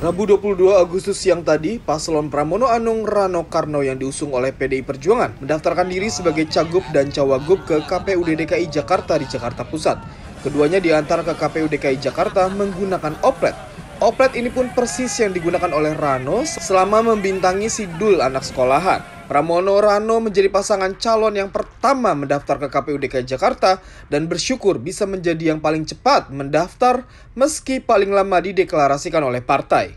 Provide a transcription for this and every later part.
Rabu 22 Agustus siang tadi, paslon Pramono Anung Rano Karno yang diusung oleh PDI Perjuangan mendaftarkan diri sebagai cagup dan cawagup ke kpu DKI Jakarta di Jakarta Pusat. Keduanya diantar ke KPU DKI Jakarta menggunakan oplet. Oplet ini pun persis yang digunakan oleh Rano selama membintangi Sidul anak sekolahan. Pramono Rano menjadi pasangan calon yang pertama mendaftar ke KPU DKI Jakarta dan bersyukur bisa menjadi yang paling cepat mendaftar meski paling lama dideklarasikan oleh partai.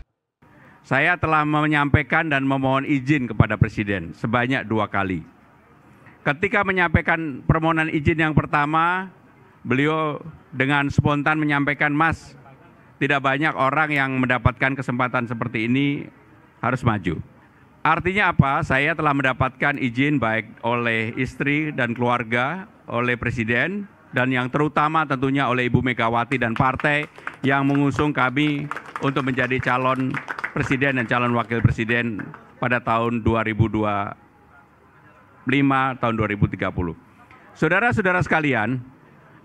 Saya telah menyampaikan dan memohon izin kepada Presiden sebanyak dua kali. Ketika menyampaikan permohonan izin yang pertama, beliau dengan spontan menyampaikan, Mas, tidak banyak orang yang mendapatkan kesempatan seperti ini harus maju. Artinya apa? Saya telah mendapatkan izin baik oleh istri dan keluarga, oleh presiden, dan yang terutama tentunya oleh Ibu Megawati dan partai yang mengusung kami untuk menjadi calon presiden dan calon wakil presiden pada tahun 2025 tahun 2030. Saudara-saudara sekalian,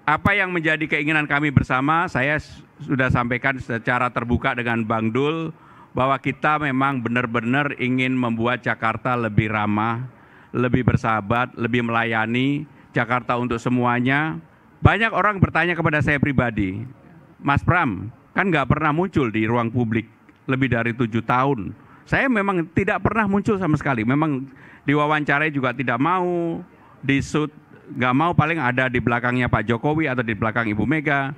apa yang menjadi keinginan kami bersama saya sudah sampaikan secara terbuka dengan Bang Dul, bahwa kita memang benar-benar ingin membuat Jakarta lebih ramah, lebih bersahabat, lebih melayani Jakarta untuk semuanya. Banyak orang bertanya kepada saya pribadi, Mas Pram, kan nggak pernah muncul di ruang publik lebih dari tujuh tahun. Saya memang tidak pernah muncul sama sekali. Memang diwawancarai juga tidak mau, di shoot nggak mau paling ada di belakangnya Pak Jokowi atau di belakang Ibu Mega.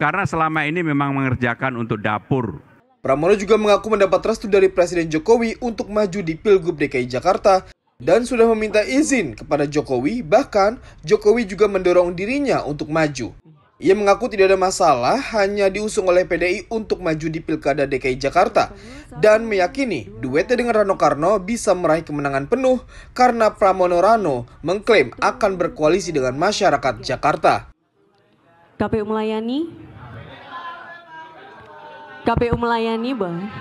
Karena selama ini memang mengerjakan untuk dapur Pramono juga mengaku mendapat restu dari Presiden Jokowi untuk maju di Pilgub DKI Jakarta dan sudah meminta izin kepada Jokowi, bahkan Jokowi juga mendorong dirinya untuk maju. Ia mengaku tidak ada masalah hanya diusung oleh PDI untuk maju di Pilkada DKI Jakarta dan meyakini duetnya dengan Rano Karno bisa meraih kemenangan penuh karena Pramono Rano mengklaim akan berkoalisi dengan masyarakat Jakarta. KPU melayani KPU melayani bang.